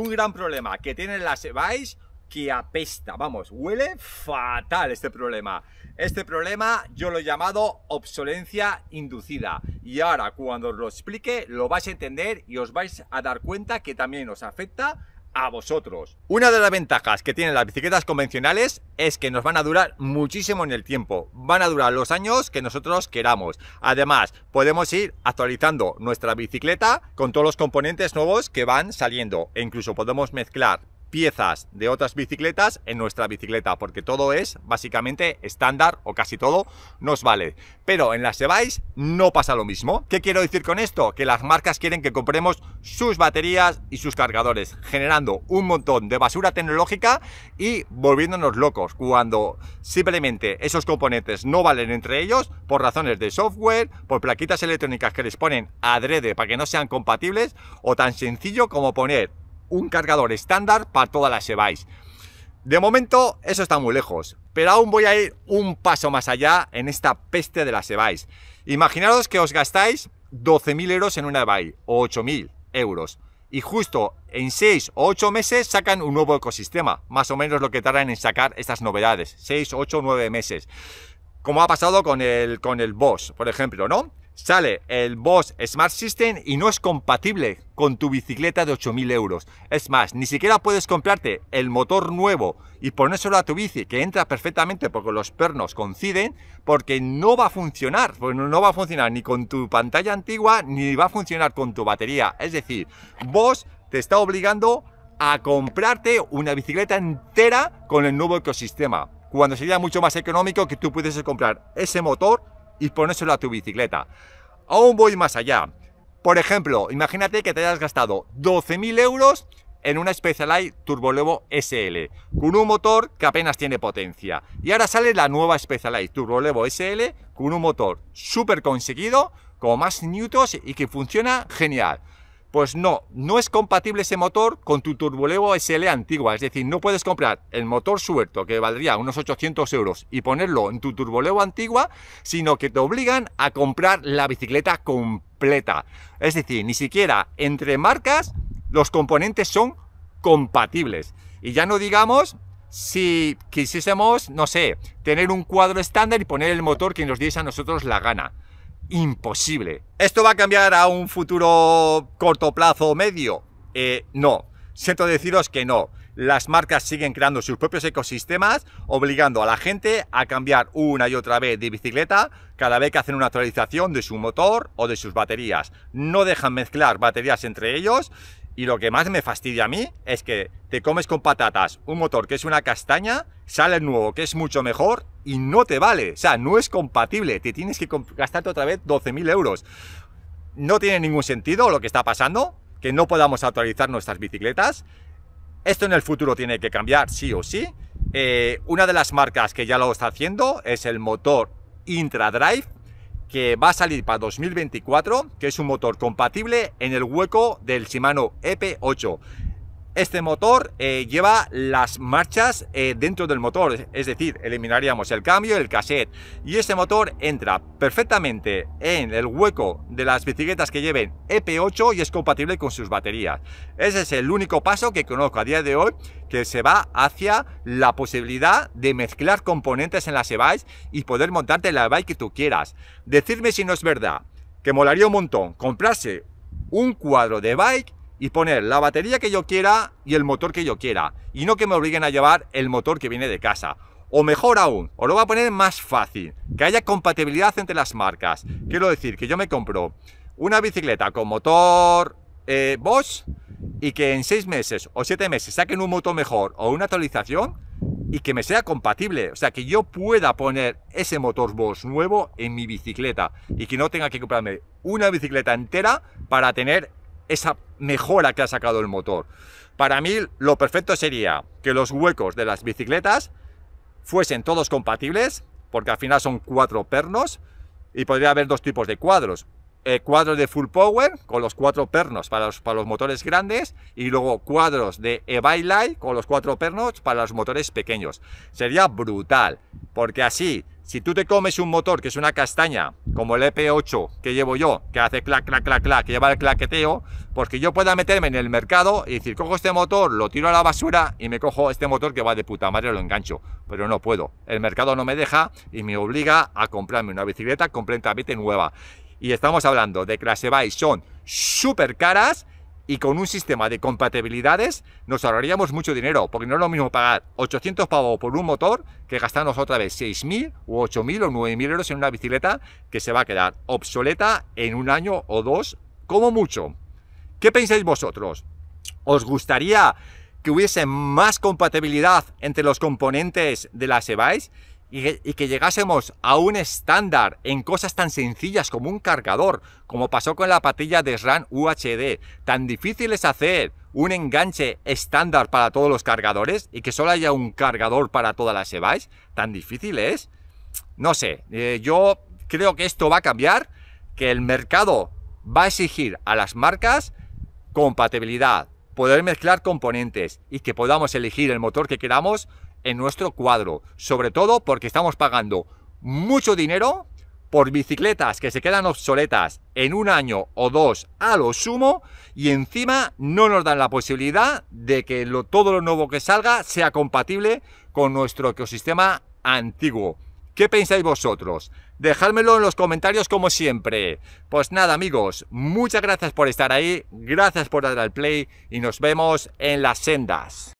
un gran problema que tienen las Vice que apesta, vamos, huele fatal este problema. Este problema yo lo he llamado obsolencia inducida y ahora cuando lo explique lo vais a entender y os vais a dar cuenta que también os afecta a vosotros. Una de las ventajas que tienen las bicicletas convencionales es que nos van a durar muchísimo en el tiempo, van a durar los años que nosotros queramos. Además, podemos ir actualizando nuestra bicicleta con todos los componentes nuevos que van saliendo e incluso podemos mezclar piezas de otras bicicletas en nuestra bicicleta, porque todo es básicamente estándar o casi todo nos vale. Pero en las e no pasa lo mismo. ¿Qué quiero decir con esto? Que las marcas quieren que compremos sus baterías y sus cargadores, generando un montón de basura tecnológica y volviéndonos locos cuando simplemente esos componentes no valen entre ellos por razones de software, por plaquitas electrónicas que les ponen adrede para que no sean compatibles o tan sencillo como poner un cargador estándar para todas las Sebais. De momento, eso está muy lejos, pero aún voy a ir un paso más allá en esta peste de las Sebais. imaginaos que os gastáis 12.000 euros en una EBAI o 8.000 euros y justo en 6 o 8 meses sacan un nuevo ecosistema, más o menos lo que tardan en sacar estas novedades, 6, 8, 9 meses. Como ha pasado con el, con el Bosch, por ejemplo, ¿no? sale el Bosch Smart System y no es compatible con tu bicicleta de 8.000 euros. Es más, ni siquiera puedes comprarte el motor nuevo y ponérselo a tu bici, que entra perfectamente porque los pernos coinciden, porque no va a funcionar. no va a funcionar ni con tu pantalla antigua, ni va a funcionar con tu batería. Es decir, Bosch te está obligando a comprarte una bicicleta entera con el nuevo ecosistema, cuando sería mucho más económico que tú pudieses comprar ese motor y ponérselo a tu bicicleta. Aún voy más allá. Por ejemplo, imagínate que te hayas gastado 12.000 euros en una Specialized Levo SL, con un motor que apenas tiene potencia. Y ahora sale la nueva Specialized Levo SL, con un motor súper conseguido, con más newtons y que funciona genial. Pues no, no es compatible ese motor con tu turboleo SL antigua, es decir, no puedes comprar el motor suelto que valdría unos 800 euros y ponerlo en tu turboleo antigua, sino que te obligan a comprar la bicicleta completa. Es decir, ni siquiera entre marcas los componentes son compatibles. Y ya no digamos si quisiésemos, no sé, tener un cuadro estándar y poner el motor que nos diese a nosotros la gana imposible. ¿Esto va a cambiar a un futuro corto plazo o medio? Eh, no, siento deciros que no. Las marcas siguen creando sus propios ecosistemas, obligando a la gente a cambiar una y otra vez de bicicleta cada vez que hacen una actualización de su motor o de sus baterías. No dejan mezclar baterías entre ellos y lo que más me fastidia a mí es que te comes con patatas un motor que es una castaña, sale el nuevo que es mucho mejor y no te vale, o sea, no es compatible, te tienes que gastarte otra vez 12.000 euros. No tiene ningún sentido lo que está pasando, que no podamos actualizar nuestras bicicletas. Esto en el futuro tiene que cambiar sí o sí. Eh, una de las marcas que ya lo está haciendo es el motor IntraDrive, que va a salir para 2024, que es un motor compatible en el hueco del Shimano EP8. Este motor eh, lleva las marchas eh, dentro del motor, es decir, eliminaríamos el cambio, el cassette. Y este motor entra perfectamente en el hueco de las bicicletas que lleven EP8 y es compatible con sus baterías. Ese es el único paso que conozco a día de hoy que se va hacia la posibilidad de mezclar componentes en las e-bikes y poder montarte la e-bike que tú quieras. Decidme si no es verdad, que molaría un montón comprarse un cuadro de bike y poner la batería que yo quiera y el motor que yo quiera. Y no que me obliguen a llevar el motor que viene de casa. O mejor aún, o lo voy a poner más fácil, que haya compatibilidad entre las marcas. Quiero decir que yo me compro una bicicleta con motor eh, Bosch y que en seis meses o siete meses saquen un motor mejor o una actualización y que me sea compatible. O sea, que yo pueda poner ese motor Bosch nuevo en mi bicicleta y que no tenga que comprarme una bicicleta entera para tener esa mejora que ha sacado el motor. Para mí lo perfecto sería que los huecos de las bicicletas fuesen todos compatibles, porque al final son cuatro pernos y podría haber dos tipos de cuadros, eh, cuadros de full power con los cuatro pernos para los, para los motores grandes y luego cuadros de e-bike con los cuatro pernos para los motores pequeños. Sería brutal, porque así, si tú te comes un motor que es una castaña, como el EP8 que llevo yo, que hace clac, clac, clac, clac, que lleva el claqueteo, porque pues yo pueda meterme en el mercado y decir, cojo este motor, lo tiro a la basura y me cojo este motor que va de puta madre, lo engancho. Pero no puedo, el mercado no me deja y me obliga a comprarme una bicicleta completamente nueva. Y estamos hablando de que las EBAI son súper caras y con un sistema de compatibilidades nos ahorraríamos mucho dinero, porque no es lo mismo pagar 800 pavos por un motor que gastarnos otra vez 6.000 o 8.000 o 9.000 euros en una bicicleta que se va a quedar obsoleta en un año o dos, como mucho. ¿Qué pensáis vosotros? ¿Os gustaría que hubiese más compatibilidad entre los componentes de las EVAIS? y que, llegásemos a un estándar en cosas tan sencillas como un cargador, como pasó con la patilla de SRAM UHD, tan difícil es hacer un enganche estándar para todos los cargadores y que solo haya un cargador para todas las EVAIS, tan difícil es. No sé, eh, yo creo que esto va a cambiar, que el mercado va a exigir a las marcas compatibilidad, poder mezclar componentes y que podamos elegir el motor que queramos en nuestro cuadro, sobre todo porque estamos pagando mucho dinero por bicicletas que se quedan obsoletas en un año o dos a lo sumo y encima no nos dan la posibilidad de que lo, todo lo nuevo que salga sea compatible con nuestro ecosistema antiguo. ¿Qué pensáis vosotros? Dejádmelo en los comentarios como siempre. Pues nada amigos, muchas gracias por estar ahí, gracias por dar al play y nos vemos en las sendas.